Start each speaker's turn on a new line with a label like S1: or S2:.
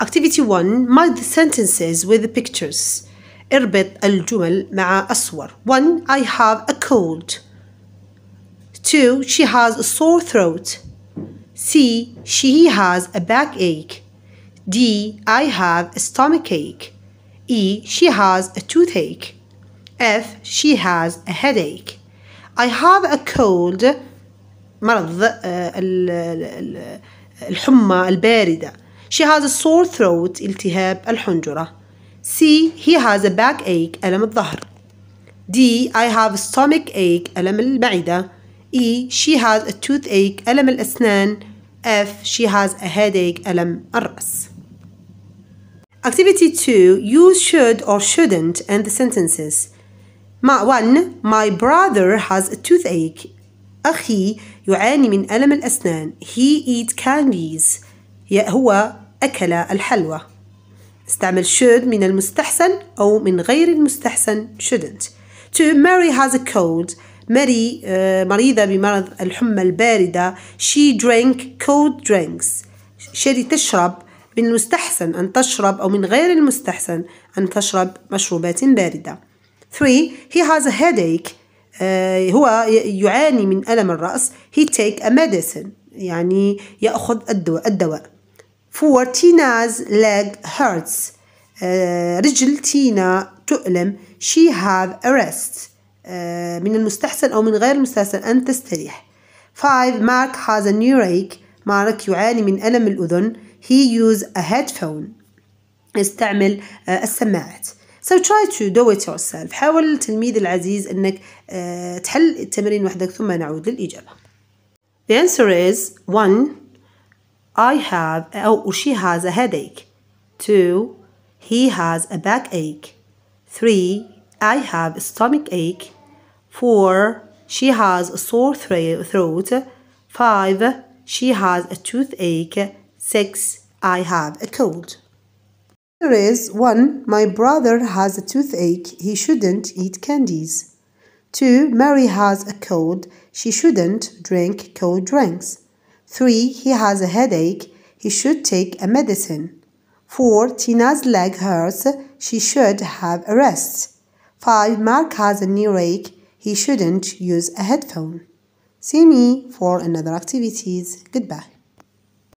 S1: Activity 1 Mark the sentences with the pictures اربط الجمل مع الصور 1 I have a cold 2 She has a sore throat C She has a backache D I have a stomachache E She has a toothache F She has a headache I have a cold مرض الحمى الباردة she has a sore throat التهاب الحنجرة. C. He has a backache ألم الظهر. D. I have a stomach ache ألم المعدة. E. She has a toothache ألم الأسنان. F. She has a headache ألم الرأس. Activity 2. You should or shouldn't and the sentences. مع 1. My brother has a toothache. أخي يعاني من ألم الأسنان. He eats candies. هو أكل الحلوى استعمل should من المستحسن أو من غير المستحسن shouldn't to Mary has a cold uh, مريضة بمرض الحمى الباردة she drank cold drinks شيري تشرب من المستحسن أن تشرب أو من غير المستحسن أن تشرب مشروبات باردة 3 he has a headache آه، هو يعاني من ألم الرأس he take a medicine يعني يأخذ الدواء, الدواء. For Tina's leg hurts. رجل تينا تؤلم. She have a rest. من المستحسن أو من غير المستحسن أن تستريح. 5. Mark has a new ache. مارك يعاني من ألم الأذن. He use a headphone. استعمل السماعات. So try to do it yourself. حاول تلميذ العزيز أنك تحل التمرين وحدك ثم نعود للإجابة. The answer is 1. I have Oh, she has a headache. Two, he has a backache. Three, I have a stomach ache. Four, she has a sore throat. Five, she has a toothache. Six, I have a cold. There is one, my brother has a toothache. He shouldn't eat candies. Two, Mary has a cold. She shouldn't drink cold drinks. 3. He has a headache. He should take a medicine. 4. Tina's leg hurts. She should have a rest. 5. Mark has a earache. He shouldn't use a headphone. See me for another activities. Goodbye.